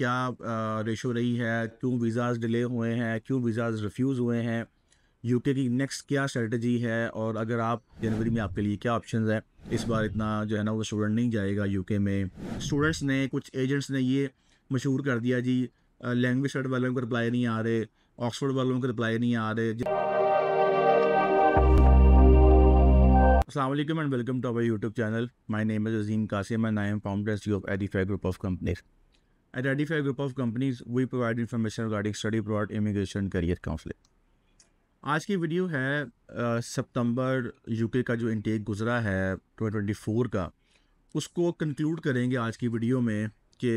क्या रेशो रही है क्यों वीज़ाज़ डिले हुए हैं क्यों वीज़ाज़ रिफ्यूज़ हुए हैं यूके की नेक्स्ट क्या स्ट्रेटजी है और अगर आप जनवरी में आपके लिए क्या ऑप्शन है इस बार इतना जो है ना वो स्टूडेंट नहीं जाएगा यूके में स्टूडेंट्स ने कुछ एजेंट्स ने ये मशहूर कर दिया जी लैंग्वेज शर्ट वालों को रिप्लाई नहीं आ रहे ऑक्सफोर्ड वालों को रिप्लाई नहीं आ रहे असलम and welcome to our YouTube channel my name is Azeem Qasim and I am founder of five group of companies identify a Group of Companies, we provide information regarding study abroad, immigration, career counseling. आज की video है सितंबर UK का जो intake गुजरा है 2024 का उसको conclude करेंगे आज की वीडियो में कि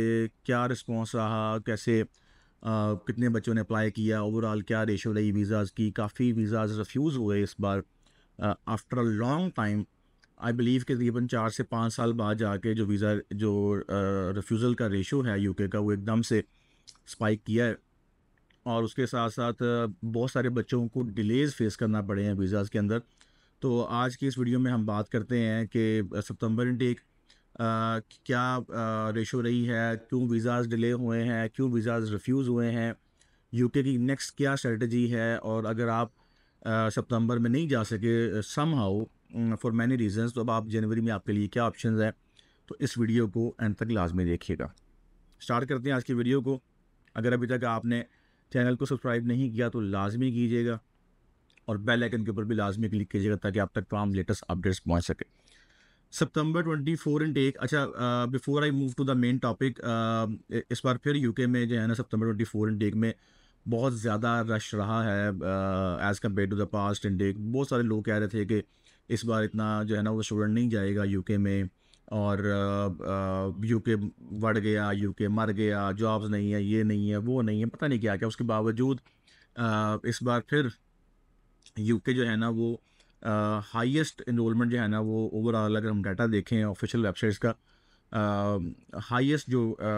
क्या रिस्पांस रहा कैसे आ, कितने बच्चों ने अप्लाई किया ओवरऑल क्या रेशो रही वीज़ाज़ की काफ़ी वीज़ाज़ रिफ्यूज़ हुए इस बार after a long time I believe कि तकरीबन चार से पाँच साल बाद जाके जो वीज़ा जो रिफ्यूज़ल का रेशो है यूके का वो एकदम से स्पाइक किया है और उसके साथ साथ बहुत सारे बच्चों को डिलेज़ फेस करना पड़े हैं वीज़ाज़ के अंदर तो आज की इस वीडियो में हम बात करते हैं कि सितंबर इनटेक क्या रेशो रही है क्यों वीज़ाज़ डिले हुए हैं क्यों वीज़ाज़ रिफ्यूज़ हुए हैं यूके की नेक्स्ट क्या स्ट्रेटजी है और अगर आप सितंबर में नहीं जा सके somehow for many reasons तो अब आप जनवरी में आपके लिए क्या ऑप्शन है तो इस वीडियो को एंड तक लाजमी देखिएगा स्टार्ट करते हैं आज की वीडियो को अगर अभी तक आपने चैनल को सब्सक्राइब नहीं किया तो लाजमी कीजिएगा और बेल आइकन के ऊपर भी लाजमी क्लिक कीजिएगा ताकि आप तक तमाम लेटेस्ट अपडेट्स पहुंच सके सितंबर 24 इन टेक अच्छा before I move to the main topic इस बार फिर यूके में जो है ना सितंबर 24 इन टेक में बहुत ज़्यादा रश रहा है as compared to the past intake बहुत सारे लोग कह रहे थे कि इस बार इतना जो है ना वो स्टूडेंट नहीं जाएगा यूके में और यूके बढ़ गया यूके मर गया जॉब्स नहीं है ये नहीं है वो नहीं है पता नहीं क्या क्या उसके बावजूद आ, इस बार फिर यूके जो है ना वो हाईएस्ट इनरोलमेंट जो है ना वो ओवरऑल अगर हम डाटा देखें ऑफिशियल वेबसाइट्स का हाईएस्ट जो आ,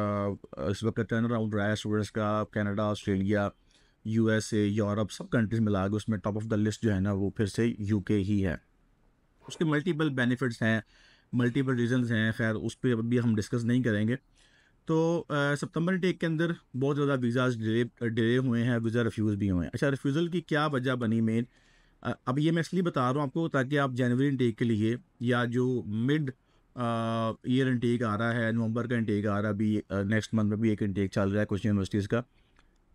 इस वक्त टर्न अराउंड रहा है स्टूडेंट्स का कनाडा ऑस्ट्रेलिया यूएसए यूरोप सब कंट्रीज मिला के उसमें टॉप ऑफ द लिस्ट जो है ना वो फिर से यूके ही है उसके मल्टीपल बेनिफिट्स हैं मल्टीपल रीजंस हैं खैर उस पर अभी हम डिस्कस नहीं करेंगे तो सितंबर टेक के अंदर बहुत ज़्यादा वीज़ाज डिले डिले हुए हैं वीज़ा रिफ्यूज़ भी हुए हैं अच्छा रिफ्यूज़ल की क्या वजह बनी मेन अब ये मैं इसलिए बता रहा हूँ आपको ताकि आप जनवरी इनटेक के लिए या जो मिड ईयर इनटेक आ रहा है नवंबर का इनटेक आ रहा है अभी नेक्स्ट मंथ में भी एक इनटेक चल रहा है कुछ यूनिवर्सिटीज़ का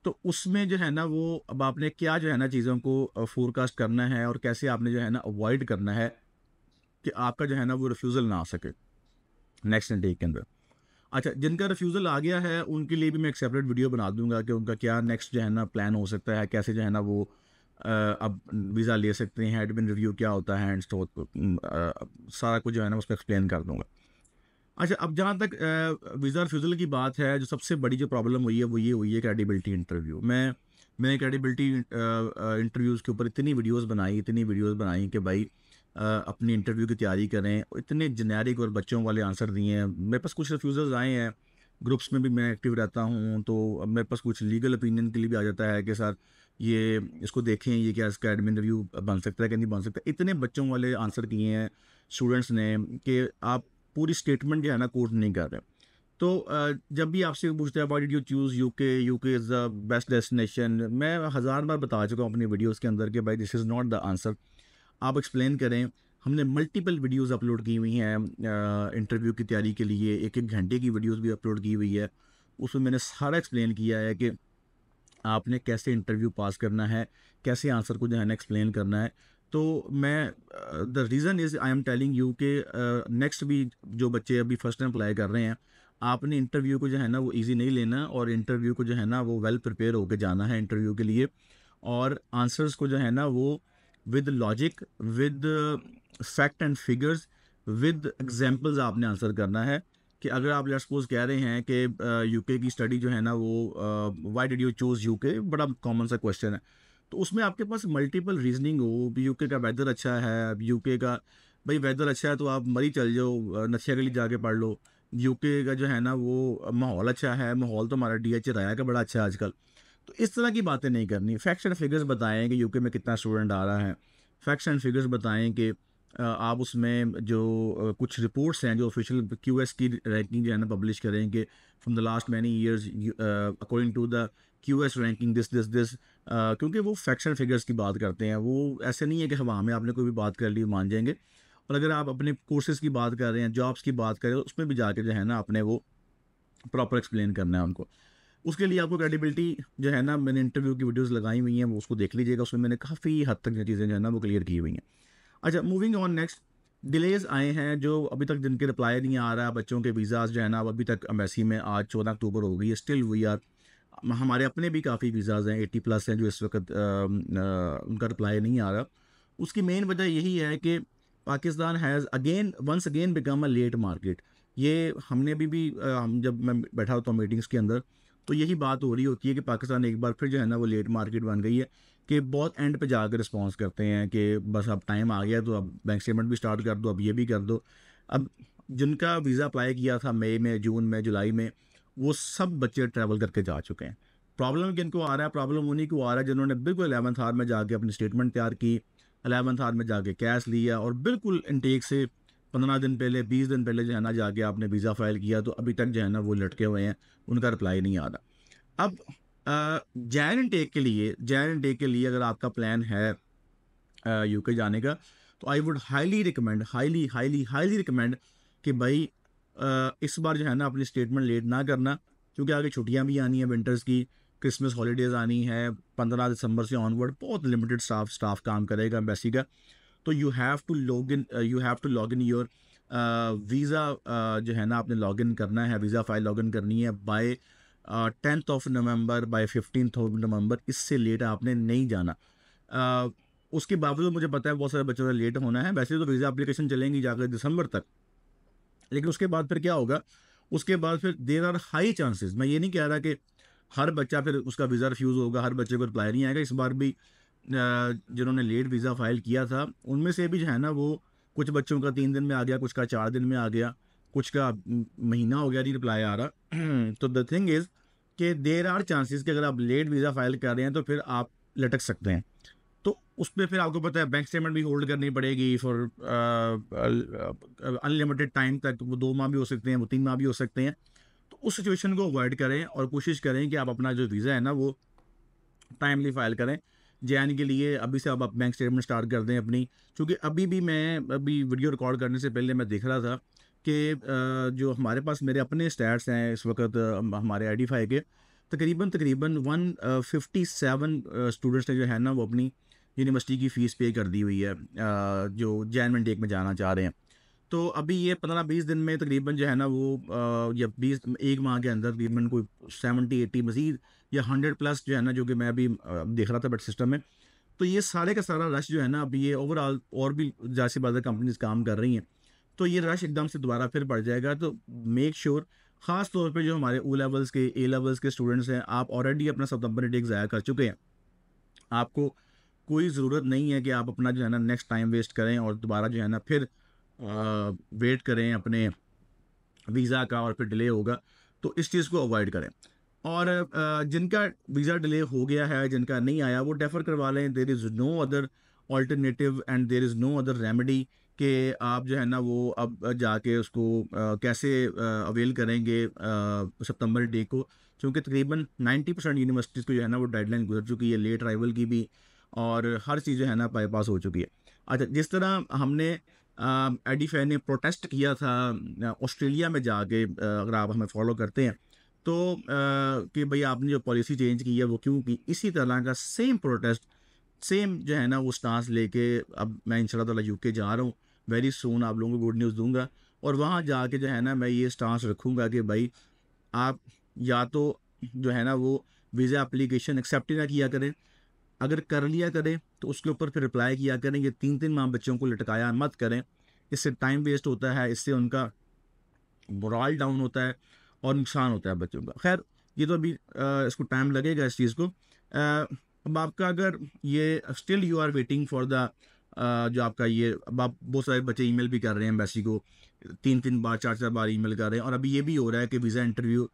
तो उसमें जो है ना वो अब आपने क्या जो है ना चीज़ों को फोरकास्ट करना है और कैसे आपने जो है ना अवॉइड करना है कि आपका जो है ना वो रिफ्यूज़ल ना आ सके नेक्स्ट डे के अंदर अच्छा जिनका रिफ्यूज़ल आ गया है उनके लिए भी मैं एक सेपरेट वीडियो बना दूंगा कि उनका क्या नेक्स्ट जो है ना प्लान हो सकता है कैसे जो है ना वो अब वीज़ा ले सकते हैं एडमिन रिव्यू क्या होता है एंड स्टोर सारा कुछ जो है ना उसको एक्सप्लेन कर दूँगा अच्छा अब जहाँ तक वीज़ा रिफ्यूज़ल की बात है जो सबसे बड़ी जो प्रॉब्लम हुई है वो ये हुई है क्रेडिबिलिटी इंटरव्यू मैं मैंने क्रेडिबिलिटी इंटरव्यूज़ के ऊपर इतनी वीडियोस बनाई इतनी वीडियोस बनाई कि भाई अपनी इंटरव्यू की तैयारी करें इतने जेनेरिक और बच्चों वाले आंसर दिए हैं मेरे पास कुछ रिफ्यूज़र्स आए हैं ग्रुप्स में भी मैं एक्टिव रहता हूँ तो मेरे पास कुछ लीगल ओपिनियन के लिए भी आ जाता है कि सर ये इसको देखें ये क्या इसका एडमिन रिव्यू बन सकता है कि नहीं बन सकता इतने बच्चों वाले आंसर किए हैं स्टूडेंट्स ने कि आप पूरी स्टेटमेंट जो है ना कोर्ट नहीं कर रहे तो जब भी आपसे पूछते हैं why did you choose U K U K is the best destination मैं हज़ार बार बता चुका हूँ अपनी वीडियोज़ के अंदर कि भाई this is not the answer आप एक्सप्लेन करें हमने मल्टीपल वीडियोस अपलोड की हुई हैं इंटरव्यू की तैयारी के लिए एक एक घंटे की वीडियोस भी अपलोड की हुई है उसमें मैंने सारा एक्सप्लेन किया है कि आपने कैसे इंटरव्यू पास करना है कैसे आंसर को जो है ना एक्सप्लेन करना है तो मैं the reason is I am telling you कि नेक्स्ट भी जो बच्चे अभी फर्स्ट टाइम अप्लाई कर रहे हैं आपने इंटरव्यू को जो है ना वो ईज़ी नहीं लेना और इंटरव्यू को जो है ना वो वेल प्रिपेयर होकर जाना है इंटरव्यू के लिए और आंसर्स को जो है ना वो with logic with fact and figures with examples आपने आंसर करना है कि अगर आप सपोज कह रहे हैं कि यूके uh, की स्टडी जो है ना वो why did you choose UK बड़ा कॉमन सा क्वेश्चन है तो उसमें आपके पास मल्टीपल रीजनिंग हो यूके का वेदर अच्छा है यूके का भाई वेदर अच्छा है तो आप मरी चल जाओ नशे के लिए जाके पढ़ लो यूके का जो है ना वो माहौल अच्छा है माहौल तो हमारा डी एच ए राया का बड़ा अच्छा है आजकल तो इस तरह की बातें नहीं करनी फैक्ट्स एंड फिगर्स बताएं कि यूके में कितना स्टूडेंट आ रहा है फैक्ट्स एंड फिगर्स बताएं कि आप उसमें जो कुछ रिपोर्ट्स हैं जो ऑफिशियल क्यू एस की रैंकिंग जो है ना पब्लिश करें कि from the last many years according to the Q S ranking this this this क्योंकि वो फैक्ट्स एंड फिगर्स की बात करते हैं वो ऐसे नहीं है कि हवा में आपने कोई भी बात कर ली मान जाएंगे और अगर आप अपने कोर्सेज़ की बात कर रहे हैं जॉब्स की बात कर रहे हैं उसमें भी जाकर जो है ना आपने वो प्रॉपर एक्सप्लेन करना है उनको उसके लिए आपको क्रेडिबिलिटी जो है ना मैंने इंटरव्यू की वीडियोस लगाई हुई हैं वो उसको देख लीजिएगा उसमें मैंने काफ़ी हद तक जो चीज़ें जो है ना वो क्लियर की हुई हैं अच्छा मूविंग ऑन नेक्स्ट डिलेज आए हैं जो अभी तक जिनके रिप्लाई नहीं आ रहा बच्चों के वीज़ाज़ जो है ना अभी तक अम्बेसी में आज चौदह अक्टूबर हो गई है स्टिल वी आर हमारे अपने भी काफ़ी वीज़ाज़ हैं एट्टी प्लस हैं जो इस वक्त उनका रिप्लाई नहीं आ रहा उसकी मेन वजह यही है कि Pakistan has again once again become a late market ये हमने भी भी हम जब मैं बैठा होता हूँ मीटिंग्स के अंदर तो यही बात हो रही होती है कि पाकिस्तान एक बार फिर जो है ना वो लेट मार्केट बन गई है कि बहुत एंड पे जाकर रिस्पॉन्स करते हैं कि बस अब टाइम आ गया तो अब बैंक स्टेटमेंट भी स्टार्ट कर दो अब ये भी कर दो अब जिनका वीज़ा अप्लाई किया था मई में जून में जुलाई में वो सब बच्चे ट्रैवल करके जा चुके हैं प्रॉब्लम किनको आ रहा है प्रॉब्लम उन्हीं को आ रहा है जिन्होंने बिल्कुल एलेवंथ हार में जाके अपनी स्टेटमेंट तैयार की अलेवंथ हार में जाके कैश लिया और बिल्कुल इनटेक से पंद्रह दिन पहले बीस दिन पहले जो है ना जाके आपने वीज़ा फाइल किया तो अभी तक जो है ना वो लटके हुए हैं उनका रिप्लाई नहीं आ रहा अब जैन एंड टेक के लिए जैन एंड टेक के लिए अगर आपका प्लान है यूके जाने का तो I would highly recommend highly highly highly recommend कि भाई इस बार जो है ना अपनी स्टेटमेंट लेट ना करना क्योंकि आगे छुट्टियाँ भी आनी है विंटर्स की क्रिसमस हॉलीडेज़ आनी है पंद्रह दिसंबर से ऑनवर्ड बहुत लिमिटेड स्टाफ स्टाफ काम करेगा एम्बेसी का तो you have to log in you have to log in your visa जो है ना आपने लॉग इन करना है वीज़ा फाइल लॉग इन करनी है by tenth of November by fifteen of November इससे लेट आपने नहीं जाना uh, उसके बावजूद मुझे पता है बहुत सारे बच्चों का लेट होना है वैसे तो वीज़ा एप्लीकेशन चलेंगी जाकर दिसंबर तक लेकिन उसके बाद फिर क्या होगा उसके बाद फिर देर आर हाई चांसेस मैं ये नहीं कह रहा कि हर बच्चा फिर उसका वीज़ा रिफ्यूज़ होगा हर बच्चे को रिप्लाई नहीं आएगा इस बार भी जिन्होंने लेट वीज़ा फाइल किया था उनमें से भी जो है ना वो कुछ बच्चों का तीन दिन में आ गया कुछ का चार दिन में आ गया कुछ का महीना हो गया नहीं रिप्लाई आ रहा तो द थिंग इज़ कि देर आर चांसेस कि अगर आप लेट वीज़ा फाइल कर रहे हैं तो फिर आप लटक सकते हैं तो उस पर फिर आपको पता है बैंक स्टेटमेंट भी होल्ड करनी पड़ेगी फॉर अनलिमिटेड टाइम तक वो दो माह भी हो सकते हैं वो तीन माह भी हो सकते हैं तो उस सिचुएशन को अवॉइड करें और कोशिश करें कि आप अपना जो वीज़ा है ना वो टाइमली फाइल करें जे के लिए अभी से आप बैंक स्टेटमेंट स्टार्ट कर दें अपनी क्योंकि अभी भी मैं अभी वीडियो रिकॉर्ड करने से पहले मैं देख रहा था कि जो हमारे पास मेरे अपने स्टैट्स हैं इस वक्त हमारे आई के तकरीबन तकरीबन वन फिफ्टी सेवन स्टूडेंट्स ने जो है ना वो अपनी यूनिवर्सिटी की फ़ीस पे कर दी हुई है जो जैन वन टेक में जाना चाह रहे हैं तो अभी ये पंद्रह बीस दिन में तकरीबन जो है ना वो या बीस एक माह के अंदर तकरीबन कोई सेवेंटी एट्टी मज़ीद या हंड्रेड प्लस जो है ना जो कि मैं अभी देख रहा था बट सिस्टम में तो ये सारे का सारा रश जो है ना अभी ये ओवरऑल और भी जैसी बाजार कंपनीज काम कर रही हैं तो ये रश एकदम से दोबारा फिर बढ़ जाएगा तो मेक श्योर sure, ख़ास तौर पे जो हमारे ओ लेवल्स के ए लेवल्स के स्टूडेंट्स हैं आप ऑलरेडी अपना सितंबर डेट ज़ाया कर चुके हैं आपको कोई ज़रूरत नहीं है कि आप अपना जो है ना नेक्स्ट टाइम वेस्ट करें और दोबारा जो है ना फिर आ, वेट करें अपने वीज़ा का और फिर डिले होगा तो इस चीज़ को अवॉइड करें और जिनका वीज़ा डिले हो गया है जिनका नहीं आया वो डेफ़र करवा लें there is no other alternative and there is no other remedy कि आप जो है ना वो अब जाके उसको कैसे अवेल करेंगे सितंबर डे को क्योंकि तकरीबन 90 परसेंट यूनिवर्सिटीज़ को जो है ना वो डेडलाइन गुजर चुकी है लेट अराइवल की भी और हर चीज़ जो है ना बाईपास हो चुकी है अच्छा जिस तरह हमने एडीफे ने प्रोटेस्ट किया था ऑस्ट्रेलिया में जाके अगर आप हमें फॉलो करते हैं तो कि भाई आपने जो पॉलिसी चेंज की है वो क्यों की इसी तरह का सेम प्रोटेस्ट सेम जो है ना वो स्टांस लेके अब मैं इन यू यूके जा रहा हूँ वेरी सोन आप लोगों को गुड न्यूज़ दूंगा और वहाँ जाके जो है ना मैं ये स्टांस रखूँगा कि भाई आप या तो जो है ना वो वीज़ा अप्लीकेशन एक्सेप्ट ना किया करें अगर कर लिया करें तो उसके ऊपर फिर रिप्लाई किया करें ये तीन तीन माह बच्चों को लटकाया मत करें इससे टाइम वेस्ट होता है इससे उनका मोरल डाउन होता है और नुकसान होता है बच्चों का खैर ये तो अभी इसको टाइम लगेगा इस चीज़ को अब आपका अगर ये still you are waiting for the जो आपका ये अब आप बहुत सारे बच्चे ईमेल भी कर रहे हैं एम्बेसी को तीन तीन बार चार चार बार ईमेल कर रहे हैं और अभी ये भी हो रहा है कि वीज़ा इंटरव्यू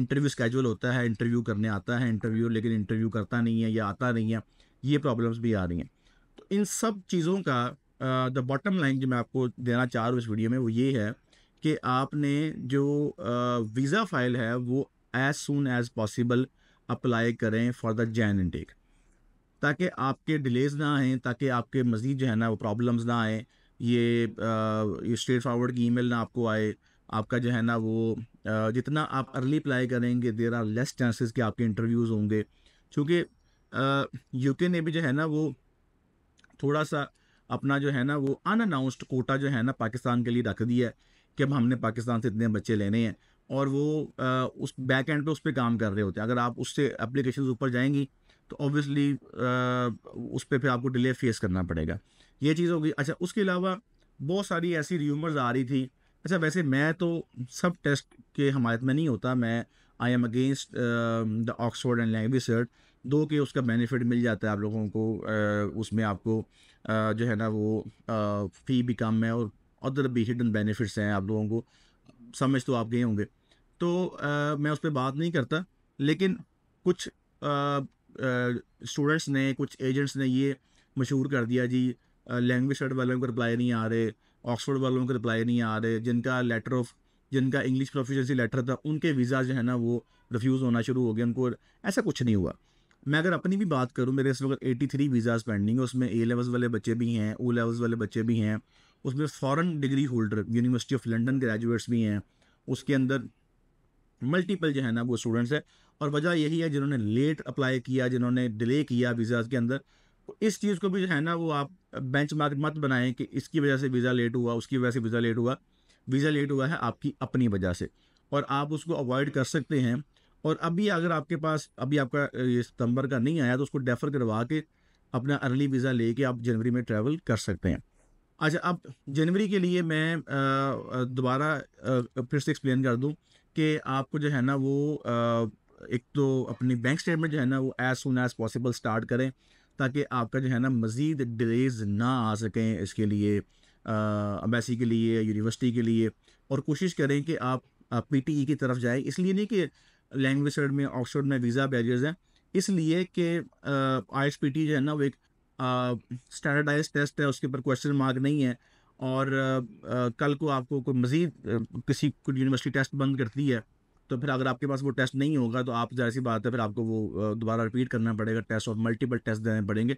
इंटरव्यू स्केजुअल होता है इंटरव्यू करने आता है इंटरव्यू लेकिन इंटरव्यू करता नहीं है या आता नहीं है ये प्रॉब्लम्स भी आ रही हैं तो इन सब चीज़ों का द बॉटम लाइन जो मैं आपको देना चाह रहा हूँ इस वीडियो में वो ये है कि आपने जो वीज़ा फाइल है वो as soon as possible apply करें फॉर द जैन इनटेक ताकि आपके डिलेज ना आएँ ताकि आपके मज़ीद जो है ना वो प्रॉब्लम्स ना आएँ ये, ये स्ट्रेट फॉरवर्ड की ईमेल ना आपको आए आपका जो है ना वो आ, जितना आप अर्ली अप्लाई करेंगे देर आर लेस चांसेस कि आपके इंटरव्यूज़ होंगे चूँकि यूके ने भी जो है ना वो थोड़ा सा अपना जो है ना वो अनाउंसड कोटा जो है ना पाकिस्तान के लिए रख दिया है कि अब हमने पाकिस्तान से इतने बच्चे लेने हैं और वो आ, उस बैक एंड पे उस पर काम कर रहे होते हैं अगर आप उससे एप्लीकेशन ऊपर जाएंगी तो ऑब्वियसली उस पर फिर आपको डिले फेस करना पड़ेगा ये चीज़ होगी अच्छा उसके अलावा बहुत सारी ऐसी र्यूमर्स आ रही थी अच्छा वैसे मैं तो सब टेस्ट के हमारे में नहीं होता मैं I am against the Oxford and language cert दो के उसका बेनिफिट मिल जाता है आप लोगों को uh, उसमें आपको uh, जो है ना वो फी भी कम है और अदर भी हिडन बेनिफिट्स हैं आप लोगों को समझ तो आप गए होंगे तो आ, मैं उस पर बात नहीं करता लेकिन कुछ स्टूडेंट्स ने कुछ एजेंट्स ने ये मशहूर कर दिया जी लैंग्वेज शर्ट वालों को रिप्लाई नहीं आ रहे ऑक्सफोर्ड वालों को रिप्लाई नहीं आ रहे जिनका लेटर ऑफ जिनका इंग्लिश प्रोफिशेंसी लेटर था उनके वीज़ा जो है ना वो रिफ्यूज़ होना शुरू हो गया उनको ऐसा कुछ नहीं हुआ मैं अगर अपनी भी बात करूँ मेरे इस वक्त एटी थ्री वीज़ाज़ पेंडिंग है उसमें ए लेवल्स वाले बच्चे भी हैं ओ लेवल्स वाले बच्चे भी हैं उसमें foreign degree holder university of London graduates भी हैं उसके अंदर मल्टीपल जो है ना वो स्टूडेंट्स है और वजह यही है जिन्होंने लेट अप्लाई किया जिन्होंने डिले किया वीज़ाज़ के अंदर तो इस चीज़ को भी जो है ना वो आप बेंच मार्क मत बनाएं कि इसकी वजह से वीज़ा लेट हुआ उसकी वजह से वीज़ा लेट हुआ वीज़ा लेट हुआ है आपकी अपनी वजह से और आप उसको अवॉइड कर सकते हैं और अभी अगर आपके पास अभी आपका ये सितंबर का नहीं आया तो उसको डेफर करवा के अपना अर्ली वीज़ा लेके आप जनवरी में ट्रैवल कर सकते हैं अच्छा अब जनवरी के लिए मैं दोबारा फिर से एक्सप्लेन कर दूं कि आपको जो है ना वो एक तो अपनी बैंक स्टेटमेंट जो है ना वो as soon as possible start करें ताकि आपका जो है ना मज़ीद डिलेज ना आ सकें इसके लिए अम्बेसी के लिए यूनिवर्सिटी के लिए और कोशिश करें कि आप पी टी ई की तरफ जाएं इसलिए नहीं कि लैंग्वेज साइड में ऑक्सफोर्ड में वीज़ा बैरियर्स हैं इसलिए कि आई एस पी टी जो है ना वो एक स्टैंडर्डाइज टेस्ट है उसके ऊपर क्वेश्चन मार्क नहीं है और आ, कल को आपको कोई मज़ीद किसी को यूनिवर्सिटी टेस्ट बंद करती है तो फिर अगर आपके पास वो टेस्ट नहीं होगा तो आप जाहिर सी बात है फिर आपको वो दोबारा रिपीट करना पड़ेगा टेस्ट और मल्टीपल टेस्ट देने पड़ेंगे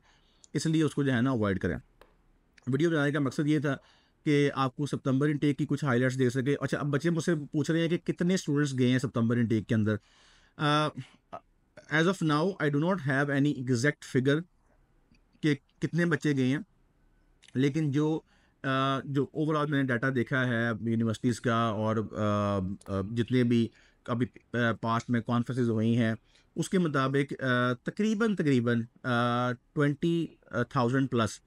इसलिए उसको जो है ना अवॉइड करें वीडियो बनाने का मकसद ये था कि आपको सितंबर इनटेक की कुछ हाईलाइट्स दे सके अच्छा अब बच्चे मुझसे पूछ रहे हैं कि कितने स्टूडेंट्स गए हैं सितंबर इनटेक के अंदर as of now I do not have any exact figure कि कितने बच्चे गए हैं लेकिन जो uh, जो ओवरऑल मैंने डाटा देखा है यूनिवर्सिटीज़ का और uh, जितने भी अभी पास्ट में कॉन्फ्रेंसेस हुई हैं उसके मुताबिक तकरीबन तकरीबन ट्वेंटी थाउजेंड प्लस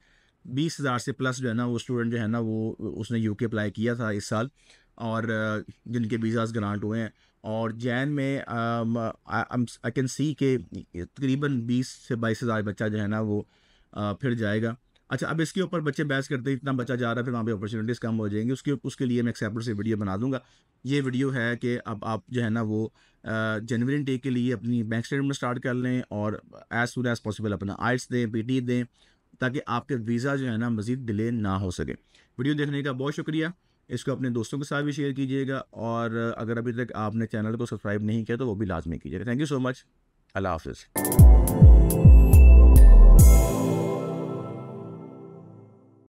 बीस हज़ार से प्लस जो है ना वो स्टूडेंट जो है ना वो उसने यूके अप्लाई किया था इस साल और जिनके वीज़ाज ग्रांट हुए हैं और जैन में आई कैन सी के तकरीबन बीस से बाईस हज़ार बच्चा जो है ना वो आ, फिर जाएगा अच्छा अब इसके ऊपर बच्चे बहस करते हैं इतना बच्चा जा रहा है फिर वहाँ पे अपॉर्चुनिटीज़ कम हो जाएंगी उसके उसके लिए मैं एक सेपरेट से वीडियो बना दूंगा ये वीडियो है कि अब आप जो है ना वो जनवरी डे के लिए अपनी बैंक स्टेटमेंट स्टार्ट कर लें और एज़ सुन एज़ पॉसिबल अपना आइट्स दें पी दें ताकि आपके वीज़ा जो है ना मज़ीद डिले ना हो सके वीडियो देखने का बहुत शुक्रिया इसको अपने दोस्तों के साथ भी शेयर कीजिएगा और अगर अभी तक आपने चैनल को सब्सक्राइब नहीं किया तो वो भी लाजमी कीजिएगा थैंक यू सो मच अल्लाह हाफ